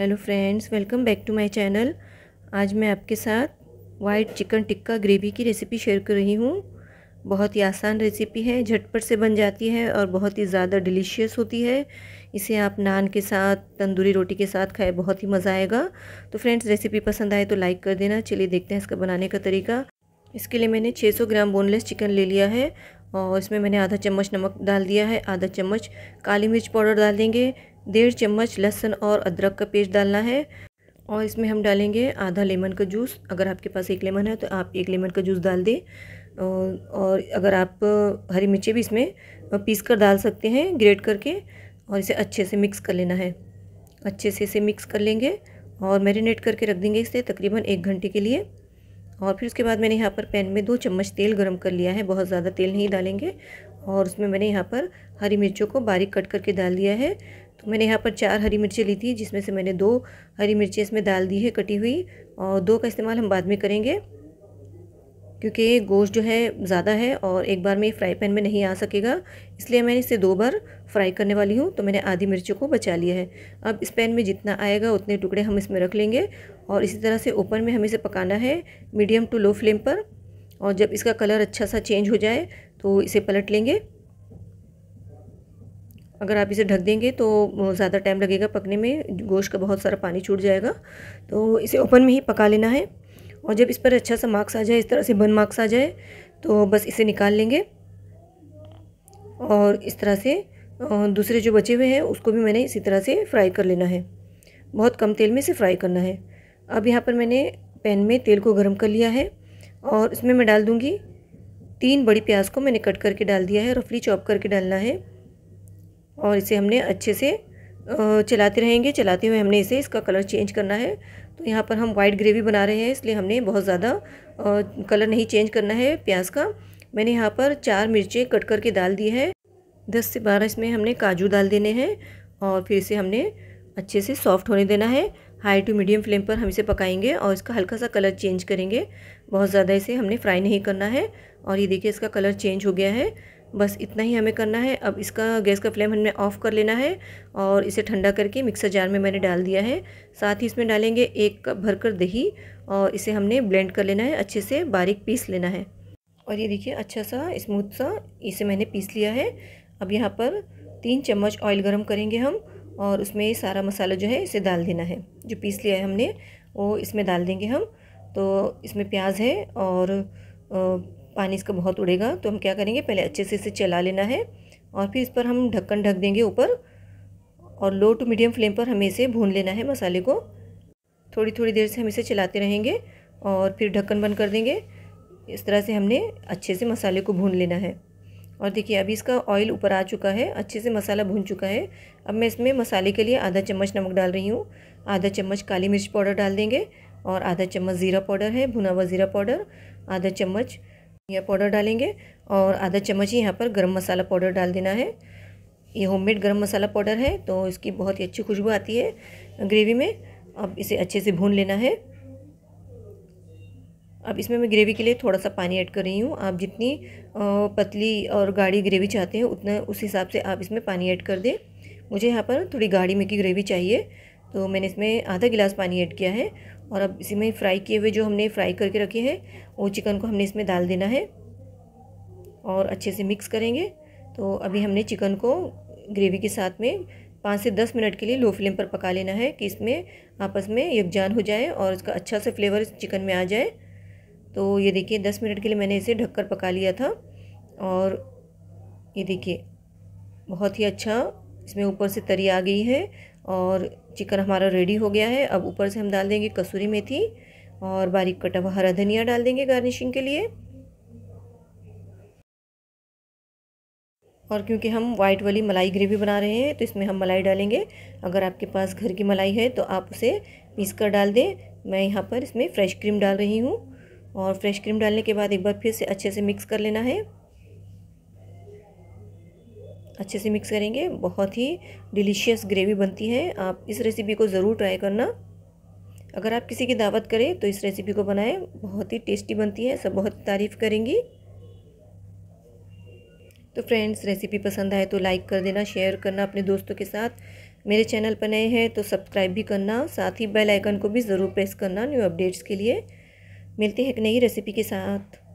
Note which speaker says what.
Speaker 1: hello friends welcome back to my channel आज मैं आपके साथ वाइट चिकन टिक्का ग्रेवी की रेसिपी शेयर कर रही हूँ बहुत ही आसान रेसिपी है झटपट से बन जाती है और बहुत ही ज़्यादा डिलीशियस होती है इसे आप नान के साथ तंदूरी रोटी के साथ खाए बहुत ही मज़ा आएगा तो फ्रेंड्स रेसिपी पसंद आए तो लाइक कर देना चलिए देखते हैं इसका बनाने का तरीका इसके लिए मैंने छः ग्राम बोनलेस चिकन ले लिया है और इसमें मैंने आधा चम्मच नमक डाल दिया है आधा चम्मच काली मिर्च पाउडर डाल देंगे डेढ़ चम्मच लहसुन और अदरक का पेस्ट डालना है और इसमें हम डालेंगे आधा लेमन का जूस अगर आपके पास एक लेमन है तो आप एक लेमन का जूस डाल दें और अगर आप हरी मिर्ची भी इसमें पीस कर डाल सकते हैं ग्रेट करके और इसे अच्छे से मिक्स कर लेना है अच्छे से इसे मिक्स कर लेंगे और मैरिनेट करके रख देंगे इसे तकरीबन एक घंटे के लिए और फिर उसके बाद मैंने यहाँ पर पैन में दो चम्मच तेल गरम कर लिया है बहुत ज़्यादा तेल नहीं डालेंगे और उसमें मैंने यहाँ पर हरी मिर्चों को बारीक कट करके डाल दिया है तो मैंने यहाँ पर चार हरी मिर्ची ली थी जिसमें से मैंने दो हरी मिर्ची इसमें डाल दी है कटी हुई और दो का इस्तेमाल हम बाद में करेंगे क्योंकि गोश्त जो है ज़्यादा है और एक बार में ये फ्राई पैन में नहीं आ सकेगा इसलिए मैं इसे दो बार फ्राई करने वाली हूँ तो मैंने आधी मिर्ची को बचा लिया है अब इस पैन में जितना आएगा उतने टुकड़े हम इसमें रख लेंगे और इसी तरह से ओपन में हमें इसे पकाना है मीडियम टू लो फ्लेम पर और जब इसका कलर अच्छा सा चेंज हो जाए तो इसे पलट लेंगे अगर आप इसे ढक देंगे तो ज़्यादा टाइम लगेगा पकने में गोश्त का बहुत सारा पानी छूट जाएगा तो इसे ओपन में ही पका लेना है और जब इस पर अच्छा सा मार्क्स आ जाए इस तरह से बन मार्क्स आ जाए तो बस इसे निकाल लेंगे और इस तरह से दूसरे जो बचे हुए हैं उसको भी मैंने इसी तरह से फ्राई कर लेना है बहुत कम तेल में इसे फ्राई करना है अब यहाँ पर मैंने पैन में तेल को गर्म कर लिया है और इसमें मैं डाल दूँगी तीन बड़ी प्याज को मैंने कट करके डाल दिया है रफली चॉप करके डालना है और इसे हमने अच्छे से चलाते रहेंगे चलाते हुए हमने इसे इसका कलर चेंज करना है तो यहाँ पर हम वाइट ग्रेवी बना रहे हैं इसलिए हमने बहुत ज़्यादा कलर नहीं चेंज करना है प्याज का मैंने यहाँ पर चार मिर्चें कट करके डाल दी है दस से बारह इसमें हमने काजू डाल देने हैं और फिर इसे हमने अच्छे से सॉफ्ट होने देना है हाई टू मीडियम फ्लेम पर हम इसे पकाएंगे और इसका हल्का सा कलर चेंज करेंगे बहुत ज़्यादा इसे हमने फ्राई नहीं करना है और ये देखिए इसका कलर चेंज हो गया है बस इतना ही हमें करना है अब इसका गैस का फ्लेम हमने ऑफ़ कर लेना है और इसे ठंडा करके मिक्सर जार में मैंने डाल दिया है साथ ही इसमें डालेंगे एक कप भरकर दही और इसे हमने ब्लेंड कर लेना है अच्छे से बारीक पीस लेना है और ये देखिए अच्छा सा स्मूथ सा इसे मैंने पीस लिया है अब यहाँ पर तीन चम्मच ऑयल गर्म करेंगे हम और उसमें सारा मसाला जो है इसे डाल देना है जो पीस लिया है हमने वो इसमें डाल देंगे हम तो इसमें प्याज है और पानी इसका बहुत उड़ेगा तो हम क्या करेंगे पहले अच्छे से इसे चला लेना है और फिर इस पर हम ढक्कन ढक देंगे ऊपर और लो टू मीडियम फ्लेम पर हमें इसे भून लेना है मसाले को थोड़ी थोड़ी देर से हम इसे चलाते रहेंगे और फिर ढक्कन बंद कर देंगे इस तरह से हमने अच्छे से मसाले को भून लेना है और देखिए अभी इसका ऑयल ऊपर आ चुका है अच्छे से मसाला भून चुका है अब मैं इसमें मसाले के लिए आधा चम्मच नमक डाल रही हूँ आधा चम्मच काली मिर्च पाउडर डाल देंगे और आधा चम्मच ज़ीरा पाउडर है भुना हुआ ज़ीरा पाउडर आधा चम्मच यह पाउडर डालेंगे और आधा चम्मच ही यहाँ पर गरम मसाला पाउडर डाल देना है ये होममेड गरम मसाला पाउडर है तो इसकी बहुत ही अच्छी खुशबू आती है ग्रेवी में अब इसे अच्छे से भून लेना है अब इसमें मैं ग्रेवी के लिए थोड़ा सा पानी ऐड कर रही हूँ आप जितनी पतली और गाढ़ी ग्रेवी चाहते हैं उतना उस हिसाब से आप इसमें पानी ऐड कर दें मुझे यहाँ पर थोड़ी गाढ़ी में की ग्रेवी चाहिए तो मैंने इसमें आधा गिलास पानी ऐड किया है और अब इसी में फ्राई किए हुए जो हमने फ्राई करके रखे हैं वो चिकन को हमने इसमें डाल देना है और अच्छे से मिक्स करेंगे तो अभी हमने चिकन को ग्रेवी के साथ में पाँच से दस मिनट के लिए लो फ्लेम पर पका लेना है कि इसमें आपस में यकजान हो जाए और इसका अच्छा सा फ्लेवर इस चिकन में आ जाए तो ये देखिए दस मिनट के लिए मैंने इसे ढककर पका लिया था और ये देखिए बहुत ही अच्छा इसमें ऊपर से तरी आ गई है और चिकन हमारा रेडी हो गया है अब ऊपर से हम डाल देंगे कसूरी मेथी और बारीक कटा हुआ हरा धनिया डाल देंगे गार्निशिंग के लिए और क्योंकि हम वाइट वाली मलाई ग्रेवी बना रहे हैं तो इसमें हम मलाई डालेंगे अगर आपके पास घर की मलाई है तो आप उसे पीस कर डाल दें मैं यहाँ पर इसमें फ्रेश क्रीम डाल रही हूँ और फ्रेश क्रीम डालने के बाद एक बार फिर से अच्छे से मिक्स कर लेना है अच्छे से मिक्स करेंगे बहुत ही डिलीशियस ग्रेवी बनती है आप इस रेसिपी को ज़रूर ट्राई करना अगर आप किसी की दावत करें तो इस रेसिपी को बनाएं बहुत ही टेस्टी बनती है सब बहुत तारीफ़ करेंगी तो फ्रेंड्स रेसिपी पसंद आए तो लाइक कर देना शेयर करना अपने दोस्तों के साथ मेरे चैनल पर नए हैं तो सब्सक्राइब भी करना साथ ही बेल आइकन को भी ज़रूर प्रेस करना न्यू अपडेट्स के लिए मिलते हैं एक नई रेसिपी के साथ